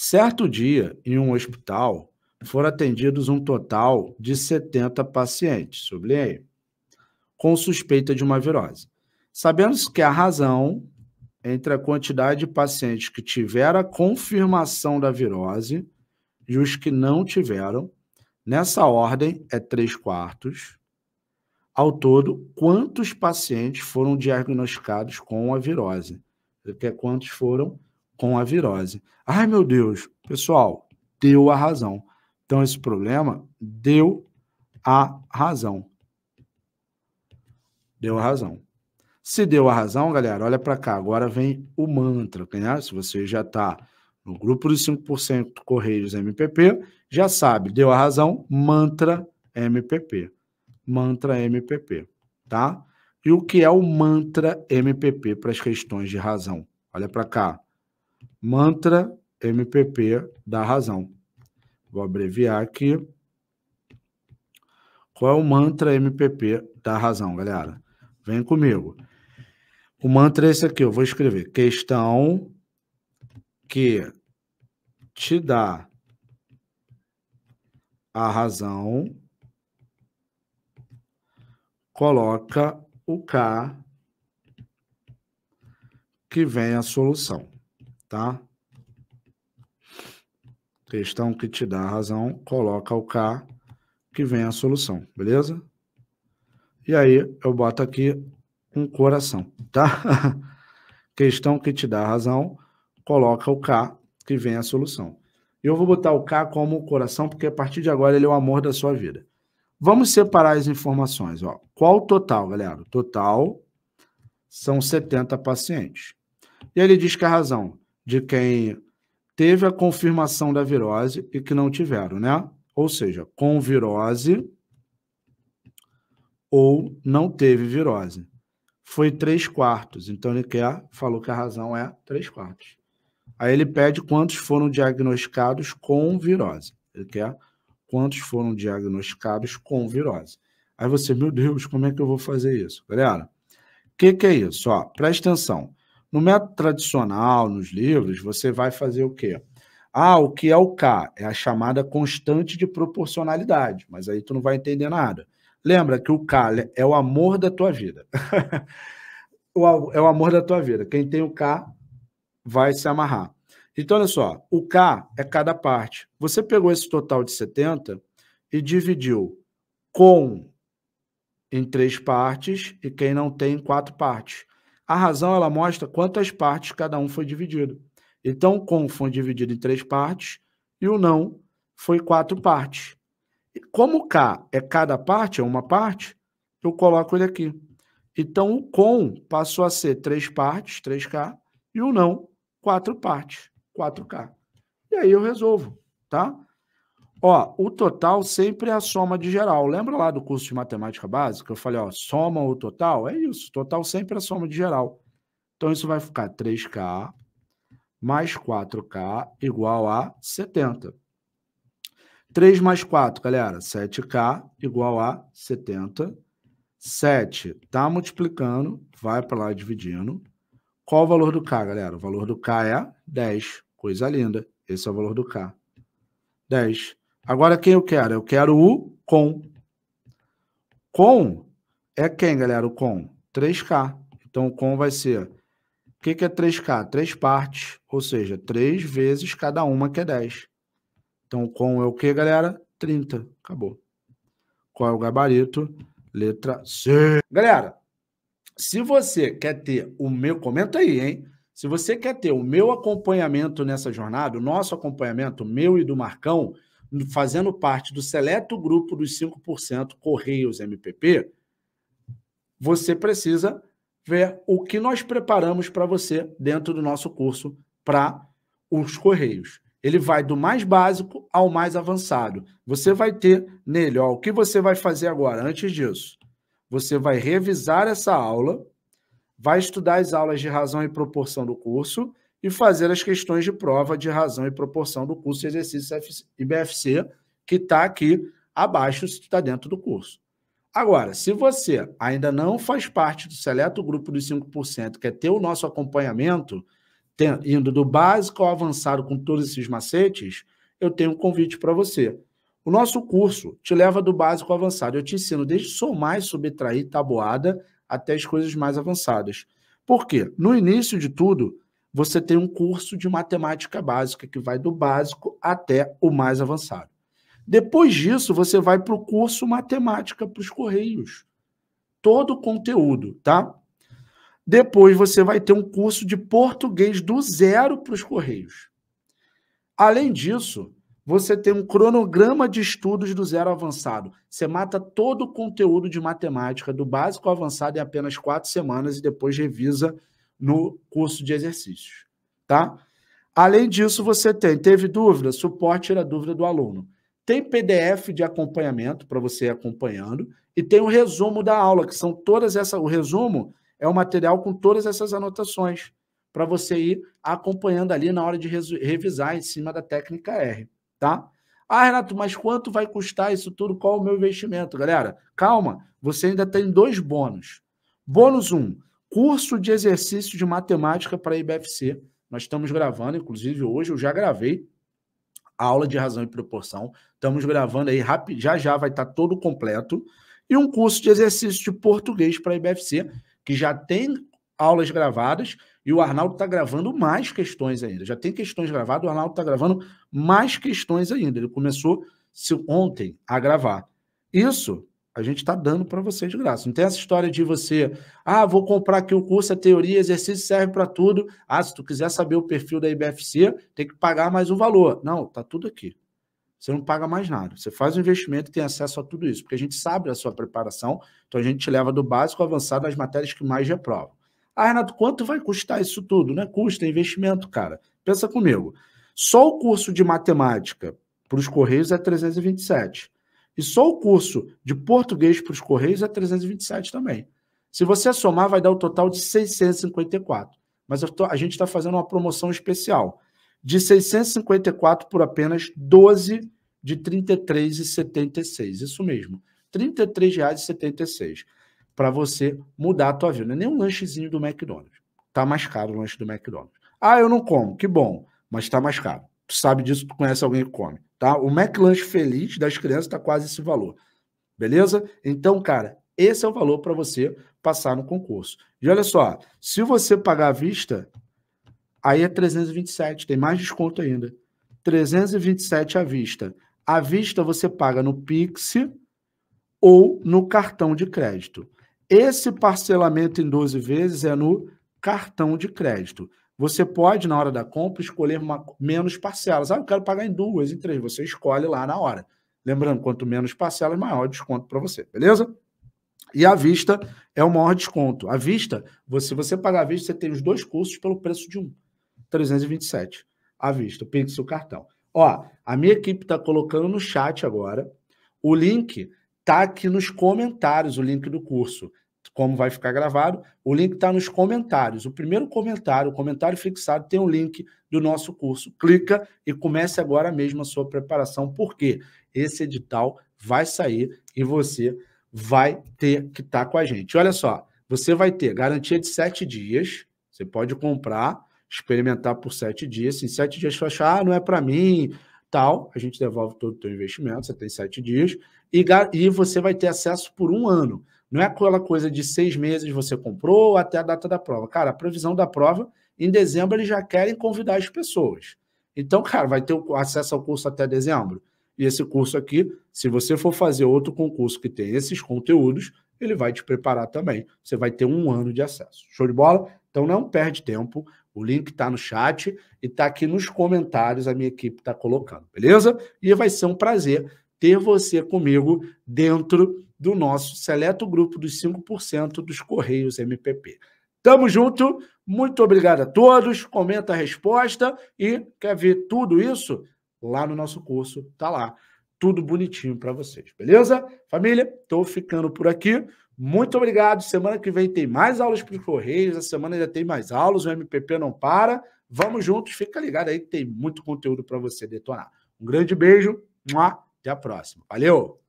Certo dia, em um hospital, foram atendidos um total de 70 pacientes, sublinhei, com suspeita de uma virose. Sabemos que a razão entre a quantidade de pacientes que tiveram a confirmação da virose e os que não tiveram, nessa ordem é 3 quartos. Ao todo, quantos pacientes foram diagnosticados com a virose? Porque quantos foram com a virose. Ai, meu Deus, pessoal, deu a razão. Então, esse problema deu a razão. Deu a razão. Se deu a razão, galera, olha para cá. Agora vem o mantra. Né? Se você já está no grupo dos 5% Correios MPP, já sabe, deu a razão, mantra MPP. Mantra MPP, tá? E o que é o mantra MPP para as questões de razão? Olha para cá. Mantra MPP da Razão. Vou abreviar aqui. Qual é o mantra MPP da razão, galera? Vem comigo. O mantra é esse aqui, eu vou escrever. Questão que te dá a razão, coloca o K que vem a solução tá? Questão que te dá a razão, coloca o K que vem a solução, beleza? E aí eu boto aqui um coração, tá? Questão que te dá a razão, coloca o K que vem a solução. Eu vou botar o K como coração, porque a partir de agora ele é o amor da sua vida. Vamos separar as informações. Ó. Qual o total, galera? total são 70 pacientes. E ele diz que a razão de quem teve a confirmação da virose e que não tiveram, né? Ou seja, com virose ou não teve virose. Foi 3 quartos. Então ele quer, falou que a razão é 3 quartos. Aí ele pede quantos foram diagnosticados com virose. Ele quer quantos foram diagnosticados com virose. Aí você, meu Deus, como é que eu vou fazer isso? Galera, o que, que é isso? Ó, presta atenção. No método tradicional, nos livros, você vai fazer o quê? Ah, o que é o K? É a chamada constante de proporcionalidade, mas aí tu não vai entender nada. Lembra que o K é o amor da tua vida. é o amor da tua vida. Quem tem o K vai se amarrar. Então, olha só, o K é cada parte. Você pegou esse total de 70 e dividiu com em três partes e quem não tem em quatro partes. A razão ela mostra quantas partes cada um foi dividido. Então, o com foi dividido em três partes e o não foi quatro partes. E como K é cada parte, é uma parte, eu coloco ele aqui. Então, o com passou a ser três partes, 3K, e o não, quatro partes, 4K. E aí eu resolvo, tá? Ó, o total sempre é a soma de geral. Lembra lá do curso de matemática básica? Eu falei, ó, soma o total? É isso, total sempre é a soma de geral. Então, isso vai ficar 3K mais 4K igual a 70. 3 mais 4, galera, 7K igual a 70. 7 está multiplicando, vai para lá dividindo. Qual o valor do K, galera? O valor do K é 10. Coisa linda. Esse é o valor do K. 10. Agora, quem eu quero? Eu quero o com. Com é quem, galera? O com? 3K. Então, o com vai ser... O que, que é 3K? Três partes, ou seja, três vezes cada uma, que é 10. Então, o com é o que, galera? 30. Acabou. Qual é o gabarito? Letra C. Galera, se você quer ter o meu... Comenta aí, hein? Se você quer ter o meu acompanhamento nessa jornada, o nosso acompanhamento, meu e do Marcão fazendo parte do seleto grupo dos 5% Correios MPP, você precisa ver o que nós preparamos para você dentro do nosso curso para os Correios. Ele vai do mais básico ao mais avançado. Você vai ter nele, ó, o que você vai fazer agora, antes disso? Você vai revisar essa aula, vai estudar as aulas de razão e proporção do curso e fazer as questões de prova de razão e proporção do curso de exercício IBFC, que está aqui abaixo, se está dentro do curso. Agora, se você ainda não faz parte do seleto grupo dos 5%, quer é ter o nosso acompanhamento, indo do básico ao avançado com todos esses macetes, eu tenho um convite para você. O nosso curso te leva do básico ao avançado. Eu te ensino desde somar e subtrair tabuada até as coisas mais avançadas. Por quê? No início de tudo, você tem um curso de matemática básica, que vai do básico até o mais avançado. Depois disso, você vai para o curso Matemática para os Correios. Todo o conteúdo, tá? Depois você vai ter um curso de português do zero para os Correios. Além disso, você tem um cronograma de estudos do zero avançado. Você mata todo o conteúdo de matemática, do básico ao avançado, em apenas quatro semanas e depois revisa no curso de exercícios, tá? Além disso, você tem, teve dúvida? Suporte era dúvida do aluno. Tem PDF de acompanhamento para você ir acompanhando e tem o resumo da aula, que são todas essas, o resumo é o material com todas essas anotações para você ir acompanhando ali na hora de revisar em cima da técnica R, tá? Ah, Renato, mas quanto vai custar isso tudo? Qual o meu investimento? Galera, calma, você ainda tem dois bônus. Bônus 1, um, curso de exercício de matemática para a IBFC. Nós estamos gravando, inclusive hoje eu já gravei a aula de razão e proporção. Estamos gravando aí rápido, já já vai estar tá todo completo. E um curso de exercício de português para a IBFC, que já tem aulas gravadas e o Arnaldo está gravando mais questões ainda. Já tem questões gravadas, o Arnaldo está gravando mais questões ainda. Ele começou ontem a gravar. Isso a gente está dando para você de graça. Não tem essa história de você, ah, vou comprar aqui o curso, a teoria, exercício serve para tudo. Ah, se tu quiser saber o perfil da IBFC, tem que pagar mais um valor. Não, tá tudo aqui. Você não paga mais nada. Você faz o investimento e tem acesso a tudo isso, porque a gente sabe da sua preparação, então a gente te leva do básico ao avançado às matérias que mais reprovam. Ah, Renato, quanto vai custar isso tudo? Não é custo, é investimento, cara. Pensa comigo. Só o curso de matemática para os Correios é 327 e só o curso de português para os Correios é 327 também. Se você somar, vai dar o um total de 654. Mas tô, a gente está fazendo uma promoção especial. De 654 por apenas 12 de R$ 33,76. Isso mesmo, R$ 33,76. Para você mudar a tua vida. Não é nem um lanchezinho do McDonald's. Tá mais caro o lanche do McDonald's. Ah, eu não como. Que bom. Mas está mais caro. Tu sabe disso, tu conhece alguém que come. Tá? O McLanche feliz das crianças está quase esse valor. Beleza? Então, cara, esse é o valor para você passar no concurso. E olha só, se você pagar à vista, aí é 327, tem mais desconto ainda. 327 à vista. À vista você paga no Pix ou no cartão de crédito. Esse parcelamento em 12 vezes é no cartão de crédito. Você pode, na hora da compra, escolher uma, menos parcelas. Ah, eu quero pagar em duas, em três. Você escolhe lá na hora. Lembrando, quanto menos parcelas, maior desconto para você, beleza? E à vista é o maior desconto. À vista, você, se você pagar à vista, você tem os dois cursos pelo preço de um. 327 à vista, o Pix e o cartão. Ó, a minha equipe está colocando no chat agora. O link tá aqui nos comentários, o link do curso como vai ficar gravado, o link está nos comentários. O primeiro comentário, o comentário fixado, tem o um link do nosso curso. Clica e comece agora mesmo a sua preparação, porque esse edital vai sair e você vai ter que estar tá com a gente. Olha só, você vai ter garantia de sete dias, você pode comprar, experimentar por sete dias. Se em assim, sete dias você achar, ah, não é para mim, tal, a gente devolve todo o teu investimento, você tem sete dias, e, e você vai ter acesso por um ano. Não é aquela coisa de seis meses você comprou até a data da prova. Cara, a previsão da prova, em dezembro eles já querem convidar as pessoas. Então, cara, vai ter acesso ao curso até dezembro. E esse curso aqui, se você for fazer outro concurso que tem esses conteúdos, ele vai te preparar também. Você vai ter um ano de acesso. Show de bola? Então não perde tempo. O link está no chat e está aqui nos comentários. A minha equipe está colocando, beleza? E vai ser um prazer ter você comigo dentro do nosso seleto grupo dos 5% dos Correios MPP. Tamo junto, muito obrigado a todos, comenta a resposta e quer ver tudo isso? Lá no nosso curso, tá lá, tudo bonitinho para vocês, beleza? Família, tô ficando por aqui. Muito obrigado. Semana que vem tem mais aulas para os Correios, a semana ainda tem mais aulas, o MPP não para. Vamos juntos, fica ligado aí que tem muito conteúdo para você detonar. Um grande beijo, até a próxima. Valeu!